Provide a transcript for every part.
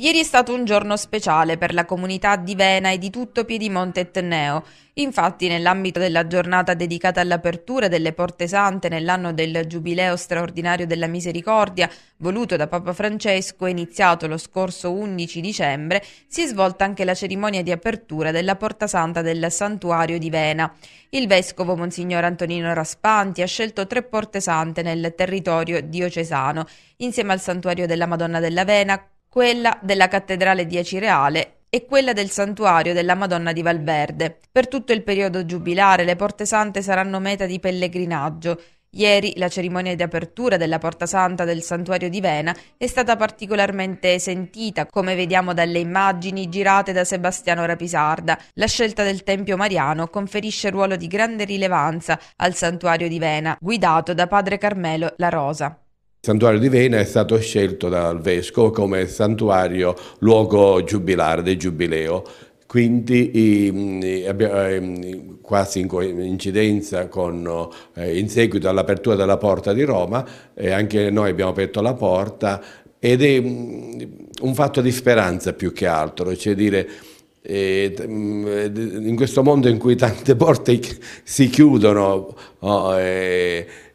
Ieri è stato un giorno speciale per la comunità di Vena e di tutto Piedimonte Etneo. Infatti, nell'ambito della giornata dedicata all'apertura delle Porte Sante nell'anno del Giubileo straordinario della Misericordia, voluto da Papa Francesco e iniziato lo scorso 11 dicembre, si è svolta anche la cerimonia di apertura della Porta Santa del Santuario di Vena. Il vescovo Monsignor Antonino Raspanti ha scelto tre Porte Sante nel territorio diocesano, insieme al Santuario della Madonna della Vena, quella della cattedrale di Acireale e quella del santuario della Madonna di Valverde. Per tutto il periodo giubilare le porte sante saranno meta di pellegrinaggio. Ieri la cerimonia di apertura della porta santa del santuario di Vena è stata particolarmente sentita, come vediamo dalle immagini girate da Sebastiano Rapisarda. La scelta del Tempio Mariano conferisce ruolo di grande rilevanza al santuario di Vena, guidato da padre Carmelo La Rosa. Il santuario di Vena è stato scelto dal Vescovo come santuario luogo giubilare, del giubileo, quindi ehm, eh, ehm, quasi in coincidenza con, eh, in seguito all'apertura della porta di Roma, anche noi abbiamo aperto la porta ed è mm, un fatto di speranza più che altro, cioè dire eh, mm, in questo mondo in cui tante porte si chiudono oh,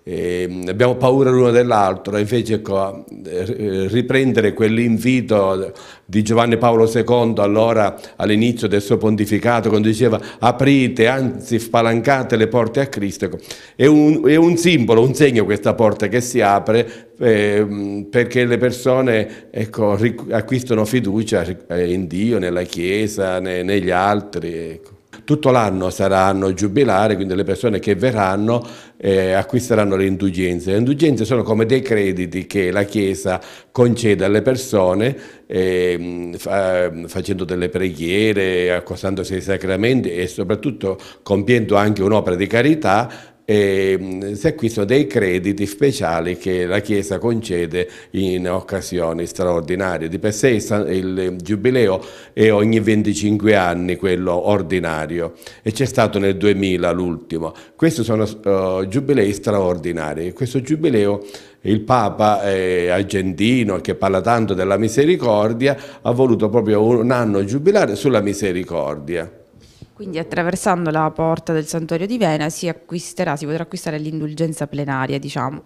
e ehm, abbiamo paura l'uno dell'altro, invece ecco, riprendere quell'invito di Giovanni Paolo II allora all'inizio del suo pontificato quando diceva aprite, anzi spalancate le porte a Cristo, ecco, è, un, è un, simbolo, un segno questa porta che si apre eh, perché le persone ecco, acquistano fiducia eh, in Dio, nella Chiesa, ne, negli altri. Ecco tutto l'anno sarà anno giubilare, quindi le persone che verranno eh, acquisteranno le indulgenze. Le indulgenze sono come dei crediti che la Chiesa concede alle persone eh, fa, facendo delle preghiere, accostandosi ai sacramenti e soprattutto compiendo anche un'opera di carità Ehm, e si acquistano dei crediti speciali che la Chiesa concede in occasioni straordinarie. Di per sé il giubileo è ogni 25 anni quello ordinario e c'è stato nel 2000 l'ultimo. Questi sono uh, giubilei straordinari. Questo giubileo il Papa eh, argentino che parla tanto della misericordia ha voluto proprio un anno giubilare sulla misericordia. Quindi attraversando la porta del santuario di Vena si acquisterà, si potrà acquistare l'indulgenza plenaria, diciamo.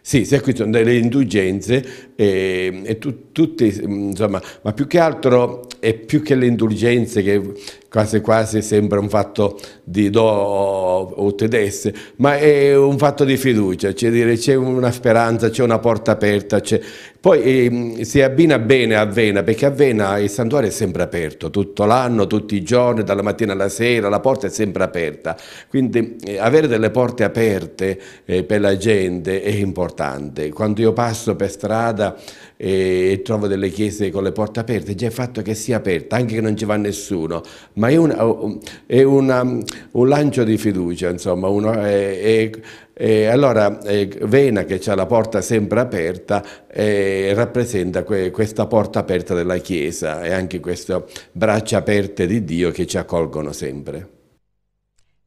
Sì, si acquistano delle indulgenze, e, e tu, tutte, insomma, ma più che altro è più che le indulgenze che quasi quasi sembra un fatto di do o tedesse, ma è un fatto di fiducia, cioè dire c'è una speranza, c'è una porta aperta, poi eh, si abbina bene a Vena, perché a Vena il santuario è sempre aperto, tutto l'anno, tutti i giorni, dalla mattina alla sera, la porta è sempre aperta. Quindi eh, avere delle porte aperte eh, per la gente è importante. Quando io passo per strada e trovo delle chiese con le porte aperte, già il fatto che sia aperta, anche che non ci va nessuno, ma è, un, è una, un lancio di fiducia, insomma, uno, è, è, e allora Vena che ha la porta sempre aperta eh, rappresenta que questa porta aperta della Chiesa e anche queste braccia aperte di Dio che ci accolgono sempre.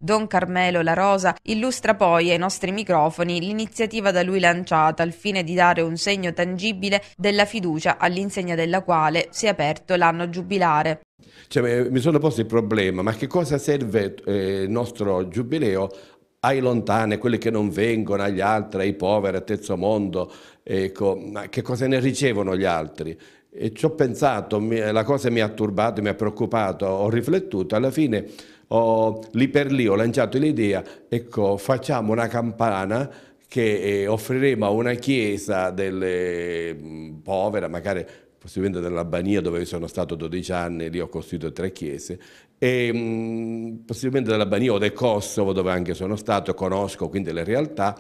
Don Carmelo La Rosa illustra poi ai nostri microfoni l'iniziativa da lui lanciata al fine di dare un segno tangibile della fiducia all'insegna della quale si è aperto l'anno giubilare. Cioè, eh, mi sono posto il problema, ma che cosa serve eh, il nostro giubileo ai lontani, a quelli che non vengono, agli altri, ai poveri, al terzo mondo, ecco, ma che cosa ne ricevono gli altri? E ci ho pensato, la cosa mi ha turbato, mi ha preoccupato, ho riflettuto, alla fine ho, lì per lì ho lanciato l'idea, ecco, facciamo una campana che eh, offriremo a una chiesa delle, mh, mm, povera, magari possibilmente dell'Albania dove sono stato 12 anni, lì ho costruito tre chiese, e mm, possibilmente dell'Albania o del Kosovo dove anche sono stato, conosco quindi le realtà,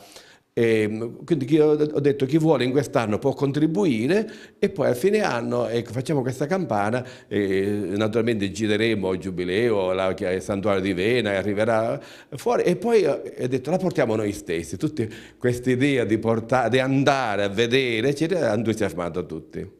e ehm, quindi ho detto chi vuole in quest'anno può contribuire e poi a fine anno ecco, facciamo questa campana e naturalmente gireremo il giubileo, la, il santuario di Vena arriverà fuori e poi eh, ho detto la portiamo noi stessi, tutta questa idea di, di, andare a vedere eccetera, ha entusiasmato tutti.